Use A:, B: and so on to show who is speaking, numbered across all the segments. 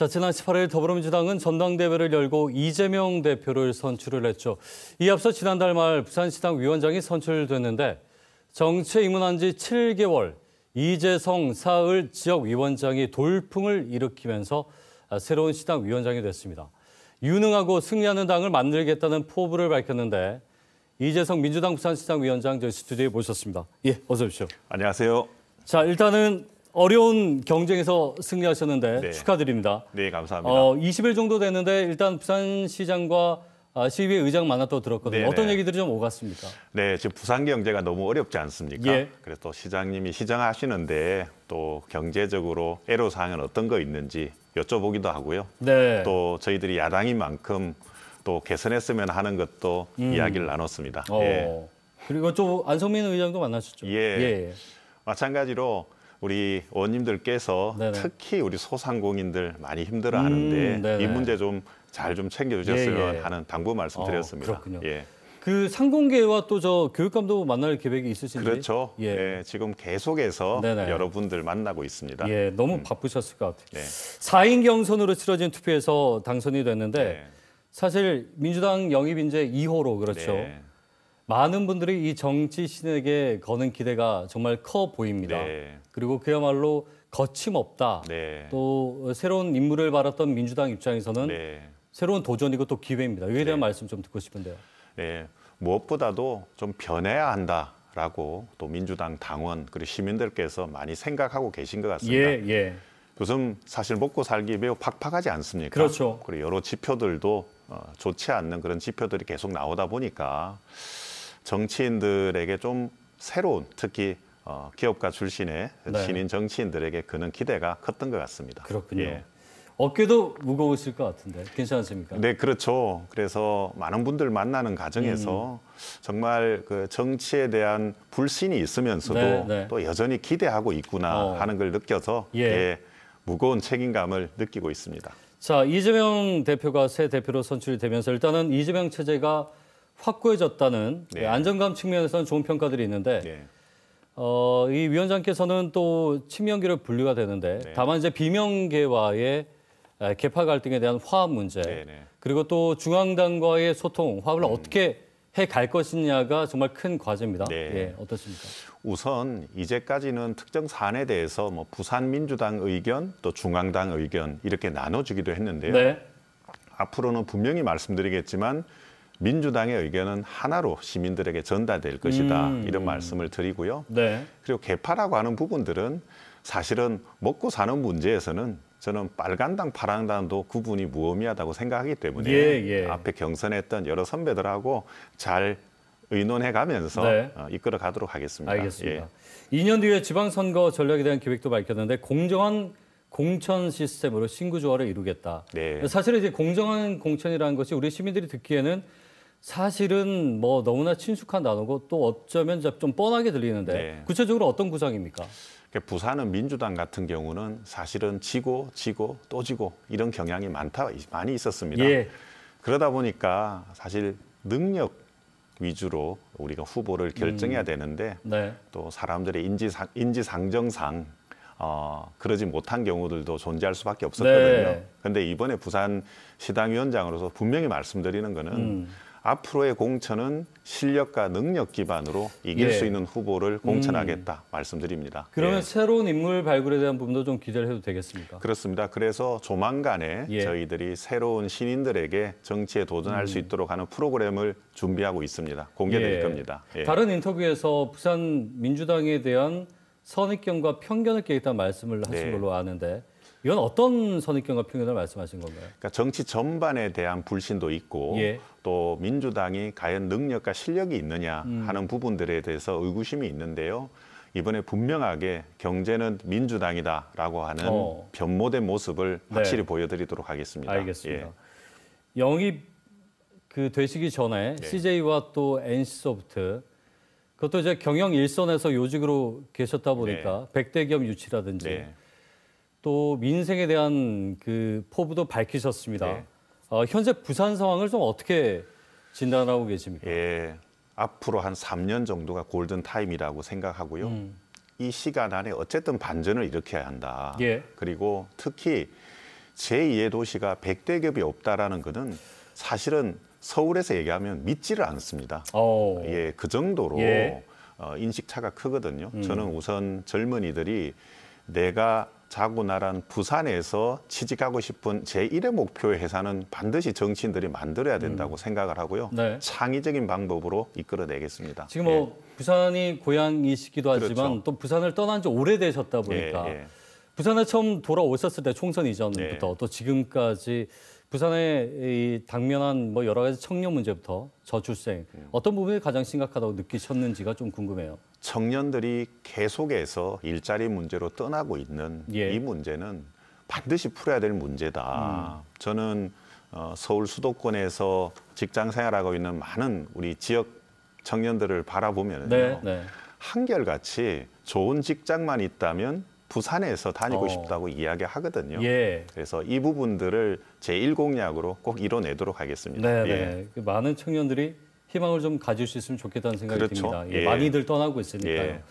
A: 자, 지난 18일 더불어민주당은 전당대회를 열고 이재명 대표를 선출을 했죠. 이 앞서 지난달 말 부산시당 위원장이 선출됐는데 정치에 입문한 지 7개월 이재성 사흘 지역위원장이 돌풍을 일으키면서 아, 새로운 시당 위원장이 됐습니다. 유능하고 승리하는 당을 만들겠다는 포부를 밝혔는데 이재성 민주당 부산시당 위원장 저희 스튜디오에 모셨습니다. 예, 어서 오십시오. 안녕하세요. 자, 일단은 어려운 경쟁에서 승리하셨는데 네. 축하드립니다.
B: 네, 감사합니다. 어,
A: 20일 정도 됐는데 일단 부산시장과 아, 시의 의장 만나또 들었거든요. 네네. 네. 어떤 얘기들이 좀 오갔습니까?
B: 네, 지금 부산 경제가 너무 어렵지 않습니까? 예. 그래서 또 시장님이 시장하시는데 또 경제적으로 애로사항은 어떤 거 있는지 여쭤보기도 하고요. 네. 또 저희들이 야당인 만큼 또 개선했으면 하는 것도 음. 이야기를 나눴습니다. 어. 예. 그리고 또 안성민 의장도 만나셨죠? 예. 예. 마찬가지로 우리 원님들께서 특히 우리 소상공인들 많이 힘들어하는데 음, 이 문제 좀 잘좀 좀 챙겨주셨으면 예, 예. 하는 당부 말씀드렸습니다. 어, 그렇군요. 예.
A: 그 상공계와 또 저 교육감도 만날 계획이 있으신지 그렇죠. 예. 예 지금 계속해서 네네. 여러분들 만나고 있습니다. 예, 너무 음. 바쁘셨을 것 같아요. 네. 4인 경선으로 치러진 투표에서 당선이 됐는데 네. 사실 민주당 영입 인재 2호로 그렇죠. 네. 많은 분들이 이 정치 신에게 거는 기대가 정말 커 보입니다. 네. 그리고 그야말로 거침없다. 네. 또 새로운 인물을 받았던 민주당 입장에서는 네. 새로운 도전이고 또 기회입니다. 여기에 대한 네. 말씀 좀 듣고 싶은데요.
B: 네. 무엇보다도 좀 변해야 한다. 라고 또 민주당 당원 그리고 시민들께서 많이 생각하고 계신 것 같습니다. 예, 예. 요즘 사실 먹고 살기 매우 팍팍하지 않습니까? 그렇죠. 그리고 여러 지표들도 어, 좋지 않는 그런 지표들이 계속 나오다 보니까 정치인들에게 좀 새로운 특히 어, 기업가 출신의 네. 신인 정치인들에게 그는 기대가 컸던 것 같습니다. 그렇군요. 예.
A: 어깨도 무거우실 것 같은데
B: 괜찮으십니까? 네, 그렇죠. 그래서 많은 분들 만나는 과정에서 음. 정말 그 정치에 대한 불신이 있으면서도 네, 네. 또 여전히 기대하고 있구나 어. 하는 걸 느껴서 예. 예. 무거운 책임감을 느끼고 있습니다.
A: 자, 이재명 대표가 새 대표로 선출이 되면서 일단은 이재명 체제가 확고해졌다는 네. 안정감 측면에서는 좋은 평가들이 있는데 네. 어, 이 위원장께서는 또 친명계로 분류가 되는데 네. 다만 이제 비명계와의 개파 갈등에 대한 화합 문제 네, 네. 그리고 또 중앙당과의 소통 화합을 음. 어떻게 해 갈 것이냐가 정말 큰 과제입니다.
B: 네. 예, 어떻습니까? 우선 이제까지는 특정 사안에 대해서 뭐 부산 민주당 의견 또 중앙당 의견 이렇게 나눠주기도 했는데요. 앞으로는 분명히 말씀드리겠지만 민주당의 의견은 하나로 시민들에게 전달될 것이다 음. 이런 말씀을 드리고요. 네. 그리고 개파라고 하는 부분들은 사실은 먹고 사는 문제에서는 저는 빨간당, 파랑당도 구분이 무의미하다고 생각하기 때문에 예, 예. 앞에 경선했던 여러 선배들하고 잘 의논해 가면서 네. 어, 이끌어 가도록 하겠습니다. 알겠습니다. 예. 2년 뒤에
A: 지방선거 전략에 대한 계획도 밝혔는데 공정한 공천 시스템으로 신구조화를 이루겠다. 네. 사실 은 이제 공정한 공천이라는 것이 우리 시민들이 듣기에는 사실은
B: 뭐 너무나 친숙한 단어고 또
A: 어쩌면 좀 뻔하게 들리는데 네. 구체적으로 어떤 구상입니까?
B: 부산은 민주당 같은 경우는 사실은 지고 지고 또 지고 이런 경향이 많다 많이 있었습니다. 예. 그러다 보니까 사실 능력 위주로 우리가 후보를 결정해야 음. 되는데 음. 네. 또 사람들의 인지 인지상정상 어, 그러지 못한 경우들도 존재할 수밖에 없었거든요. 그런데 네. 이번에 부산 시당 위원장으로서 분명히 말씀드리는 거는 음. 앞으로의 공천은 실력과 능력 기반으로 이길 예. 수 있는 후보를 공천하겠다 음. 말씀드립니다.
A: 그러면 예. 새로운 인물 발굴에 대한 부분도 좀 기대를 해도 되겠습니까?
B: 그렇습니다. 그래서 조만간에 예. 저희들이 새로운 신인들에게 정치에 도전할 음. 수 있도록 하는 프로그램을 준비하고 있습니다. 공개될 예. 겁니다. 예. 다른
A: 인터뷰에서 부산 민주당에 대한 선입견과 편견을 깨겠다 말씀을 하신 네. 걸로 아는데 이건 어떤 선입견과 편견을 말씀하신 건가요?
B: 그러니까 정치 전반에 대한 불신도 있고 예. 또 민주당이 과연 능력과 실력이 있느냐 음. 하는 부분들에 대해서 의구심이 있는데요. 이번에 분명하게 경제는 민주당이다라고 하는 어. 변모된 모습을 네. 확실히 네. 보여드리도록 하겠습니다. 알겠습니다. 예. 영입 그 되시기 전에 예.
A: CJ와 또 NC소프트 그것도 이제 경영 일선에서 요직으로 계셨다 보니까 네. 백대겸 유치라든지 네. 또 민생에 대한 그
B: 포부도 밝히셨습니다. 네. 어, 현재 부산 상황을 좀 어떻게 진단하고 계십니까? 예. 앞으로 한 3년 정도가 골든 타임이라고 생각하고요. 음. 이 시간 안에 어쨌든 반전을 일으켜야 한다. 예. 그리고 특히 제2의 도시가 100대 기업이 없다라는 것은 사실은 서울에서 얘기하면 믿지를 않습니다. 오. 어. 예, 그 정도로 예. 어, 인식 차가 크거든요. 음. 저는 우선 젊은이들이 내가 자구 나란 부산에서 취직하고 싶은 제1의 목표의 회사는 반드시 정치인들이 만들어야 음. 된다고 음. 생각을 하고요. 네. 창의적인 방법으로 이끌어내겠습니다. 지금
A: 뭐 예. 부산이 고향이시기도 하지만 그렇죠. 또 부산을 떠난 지 오래되셨다 보니까 예, 예. 부산에 처음 돌아오셨을 때 총선 이전부터 네. 또 지금까지 부산에 당면한 뭐 여러 가지 청년 문제부터 저출생
B: 네. 어떤 부분이 가장 심각하다고 느끼셨는지가 좀 궁금해요. 청년들이 계속해서 일자리 문제로 떠나고 있는 예. 이 문제는 반드시 풀어야 될 문제다. 음. 저는 어, 서울 수도권에서 직장 생활하고 있는 많은 우리 지역 청년들을 바라보면요 네, 네. 한결같이 좋은 직장만 있다면 부산에서 다니고 어. 싶다고 이야기하거든요. 예. 그래서 이 부분들을 제1공약으로 꼭 이뤄내도록 하겠습니다. 네, 네. 예. 그 많은 청년들이
A: 희망을 좀 가질 수 있으면 좋겠다는 생각이 그렇죠. 듭니다. 예. 예. 많이들
B: 떠나고 있으니까요. 예.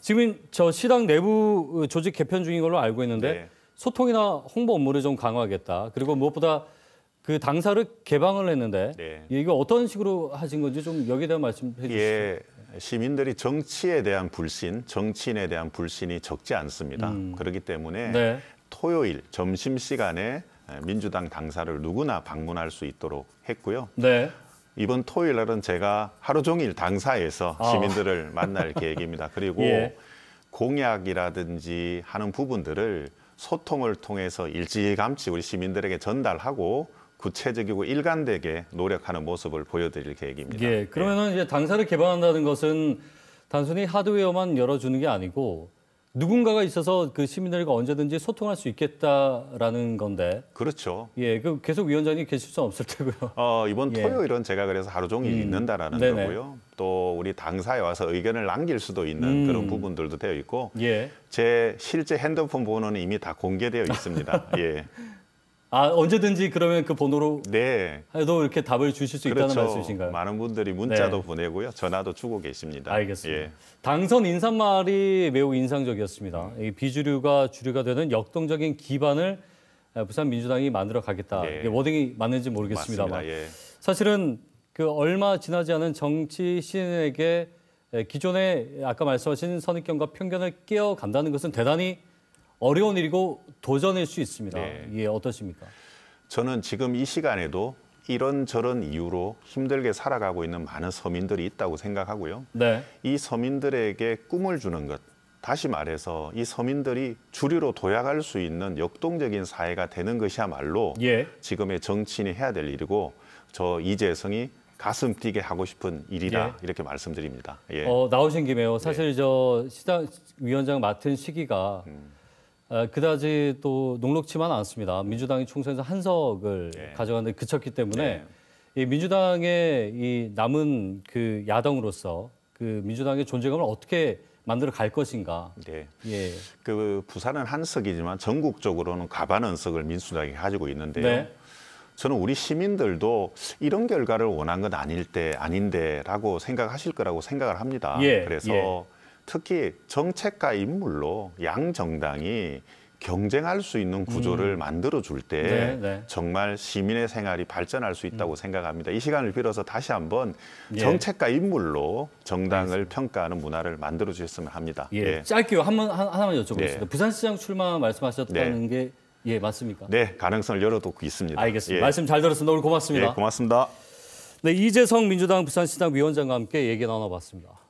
B: 지금 저
A: 시당 내부 어, 조직 개편 중인 걸로 알고 있는데 네. 소통이나 홍보 업무를 좀 강화하겠다. 그리고 무엇보다 그 당사를 개방을 했는데 네. 이거 어떤 식으로 하신 건지
B: 좀 여기에 대한 말씀해 주시죠. 예, 시민들이 정치에 대한 불신, 정치인에 대한 불신이 적지 않습니다. 음. 그렇기 때문에 네. 토요일 점심 시간에 민주당 당사를 누구나 방문할 수 있도록 했고요. 네. 이번 토요일 날은 제가 하루 종일 당사에서 아. 시민들을 아. 만날 계획입니다. 그리고 예. 공약이라든지 하는 부분들을 소통을 통해서 일찌감치 우리 시민들에게 전달하고 구체적이고 일관되게 노력하는 모습을 보여드릴 계획입니다.
A: 예, 그러면은 이제 당사를 개방한다는 것은 단순히 하드웨어만 열어주는 게 아니고 누군가가 있어서 그 시민들과 언제든지 소통할 수 있겠다라는 건데. 그렇죠. 예, 그 계속 위원장이 계실 수 없을 테고요.
B: 어, 이번 예. 토요일은 제가 그래서 하루 종일 음. 있는다라는 네네. 거고요. 또 우리 당사에 와서 의견을 남길 수도 있는 음. 그런 부분들도 되어 있고, 예. 제 실제 핸드폰 번호는 이미 다 공개되어 있습니다. 예. 아 언제든지 그러면 그 번호로 네. 해도 이렇게 답을 주실 수 그렇죠. 있다는 말씀이신가요? 많은 분들이 문자도 네. 보내고요, 전화도 주고 계십니다. 알겠습니다. 예.
A: 당선 인사말이 매우 인상적이었습니다. 이 비주류가 주류가 되는 역동적인 기반을 부산 민주당이 만들어 가겠다. 예. 이게 워딩이 맞는지 모르겠습니다만 예. 사실은 그 얼마 지나지 않은 정치 신에게 기존에 아까 말씀하신 선입견과 편견을 깨어
B: 간다는 것은 대단히 어려운 일이고 도전일 수 있습니다. 네. 예, 어떠십니까? 저는 지금 이 시간에도 이런저런 이유로 힘들게 살아가고 있는 많은 서민들이 있다고 생각하고요. 네. 이 서민들에게 꿈을 주는 것, 다시 말해서 이 서민들이 주류로 도약할 수 있는 역동적인 사회가 되는 것이야말로 예. 지금의 정치인이 해야 될 일이고 저 이재성이 가슴 뛰게 하고 싶은 일이다 예. 이렇게 말씀드립니다. 예.
A: 어, 나오신 김에요. 사실 네. 저시장 위원장 맡은 시기가 음. 그다지 또 녹록치만 않습니다. 민주당이 총선에서 한석을 네. 가져갔는데 그쳤기 때문에 네. 이 민주당의 이 남은 그 야당으로서 그 민주당의 존재감을 어떻게 만들어 갈 것인가.
B: 네. 예. 그 부산은 한석이지만 전국적으로는 가반 원석을 민주당이 가지고 있는데요. 네. 저는 우리 시민들도 이런 결과를 원한 건 아닐 때 아닌데라고 생각하실 거라고 생각을 합니다. 예. 그래서 예. 특히 정책과 인물로 양 정당이 경쟁할 수 있는 구조를 음. 만들어 줄때 네, 네. 정말 시민의 생활이 발전할 수 있다고 음. 생각합니다. 이 시간을 빌어서 다시 한번 예. 정책과 인물로 정당을 알겠습니다. 평가하는 문화를 만들어 주셨으면 합니다. 예. 예. 짧게요.
A: 한번 하나만 여쭤보겠습니다. 네. 부산시장 출마 말씀하셨다는 네. 게 예, 맞습니까?
B: 네, 가능성을 열어놓고 있습니다. 알겠습니다. 예. 말씀 잘
A: 들었습니다. 오늘 고맙습니다. 예, 고맙습니다. 네, 이재성 민주당 부산시당 위원장과 함께 얘기 나눠봤습니다.